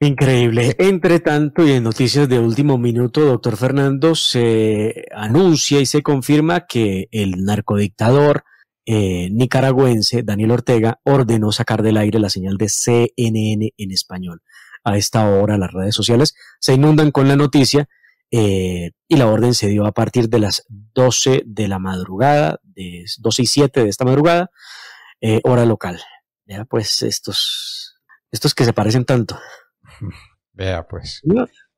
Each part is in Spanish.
Increíble. Entre tanto, y en noticias de último minuto, doctor Fernando, se anuncia y se confirma que el narcodictador eh, nicaragüense Daniel Ortega ordenó sacar del aire la señal de CNN en español. A esta hora las redes sociales se inundan con la noticia eh, y la orden se dio a partir de las 12 de la madrugada, de 12 y 7 de esta madrugada, eh, hora local. Ya pues estos, estos que se parecen tanto. Vea, pues.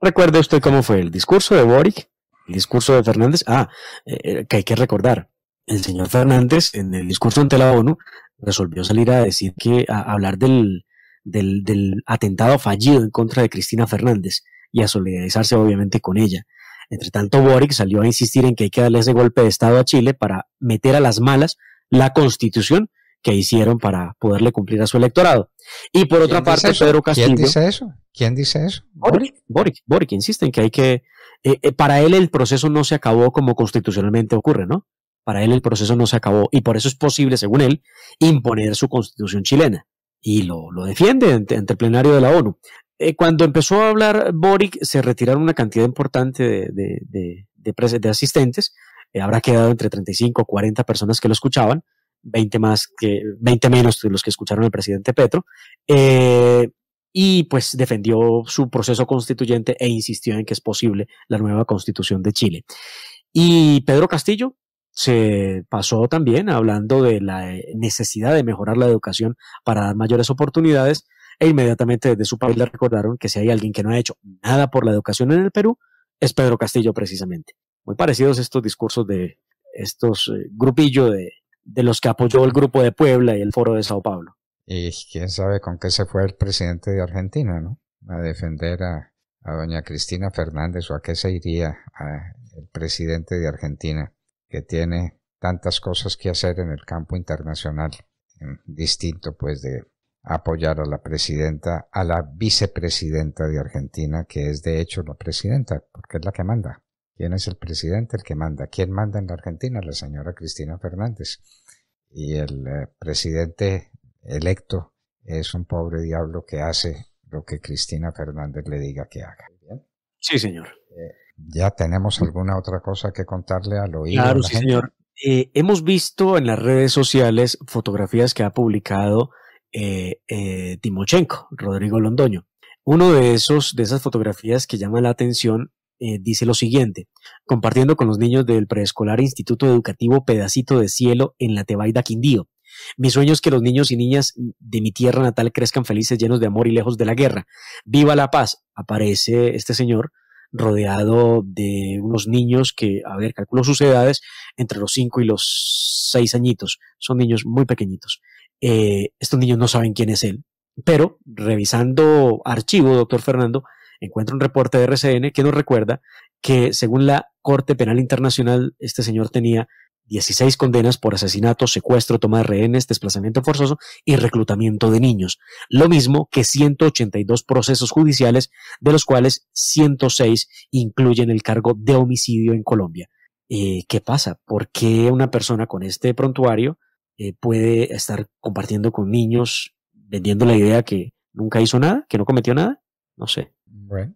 ¿Recuerda usted cómo fue el discurso de Boric? ¿El discurso de Fernández? Ah, eh, eh, que hay que recordar. El señor Fernández, en el discurso ante la ONU, resolvió salir a decir que, a hablar del, del, del atentado fallido en contra de Cristina Fernández y a solidarizarse obviamente con ella. Entre tanto, Boric salió a insistir en que hay que darle ese golpe de Estado a Chile para meter a las malas la constitución que hicieron para poderle cumplir a su electorado. Y por otra parte, Pedro Castillo. ¿Quién dice eso? ¿Quién dice eso? Boric, Boric, Boric insiste que hay que. Eh, eh, para él el proceso no se acabó como constitucionalmente ocurre, ¿no? Para él el proceso no se acabó y por eso es posible, según él, imponer su constitución chilena. Y lo, lo defiende entre el plenario de la ONU. Eh, cuando empezó a hablar Boric, se retiraron una cantidad importante de, de asistentes. habrá quedado entre 35 o 40 personas que lo escuchaban 20, más que, 20 menos de los que escucharon el presidente Petro. Eh, y pues defendió su proceso constituyente e insistió en que es posible la nueva constitución de Chile. Y Pedro Castillo se pasó también hablando de la necesidad de mejorar la educación para dar mayores oportunidades e inmediatamente desde su país recordaron que si hay alguien que no ha hecho nada por la educación en el Perú, es Pedro Castillo precisamente. Muy parecidos estos discursos de estos eh, grupillos de de los que apoyó el Grupo de Puebla y el Foro de Sao Paulo. Y quién sabe con qué se fue el presidente de Argentina, ¿no? A defender a, doña Cristina Fernández o a qué se iría a el presidente de Argentina, que tiene tantas cosas que hacer en el campo internacional, distinto pues de apoyar a la presidenta, a la vicepresidenta de Argentina, que es de hecho la presidenta, porque es la que manda. ¿Quién es el presidente? El que manda. ¿Quién manda en la Argentina? La señora Cristina Fernández. Y el eh, presidente electo es un pobre diablo que hace lo que Cristina Fernández le diga que haga. Sí, señor. Eh, ¿Ya tenemos alguna otra cosa que contarle al oído? Claro, señor. Eh, hemos visto en las redes sociales fotografías que ha publicado Timochenko, Rodrigo Londoño. Uno de esos, de esas fotografías que llama la atención eh, dice lo siguiente, compartiendo con los niños del preescolar Instituto Educativo Pedacito de Cielo en la Tebaida Quindío. Mi sueño es que los niños y niñas de mi tierra natal crezcan felices, llenos de amor y lejos de la guerra. Viva la paz. Aparece este señor rodeado de unos niños que, a ver, calculo sus edades, entre los 5 y los 6 añitos. Son niños muy pequeñitos. Eh, estos niños no saben quién es él. Pero revisando archivo, doctor Fernando, encuentra un reporte de RCN que nos recuerda que según la Corte Penal Internacional, este señor tenía 16 condenas por asesinato, secuestro, toma de rehenes, desplazamiento forzoso y reclutamiento de niños. Lo mismo que 182 procesos judiciales, de los cuales 106 incluyen el cargo de homicidio en Colombia. Eh, ¿Qué pasa? ¿Por qué una persona con este prontuario eh, puede estar compartiendo con niños, vendiendo la idea que nunca hizo nada, que no cometió nada? No sé. Bueno,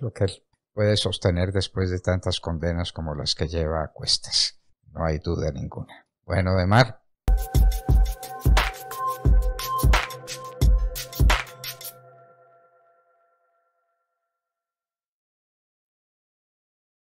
lo que él puede sostener después de tantas condenas como las que lleva a cuestas. No hay duda ninguna. Bueno, de mar.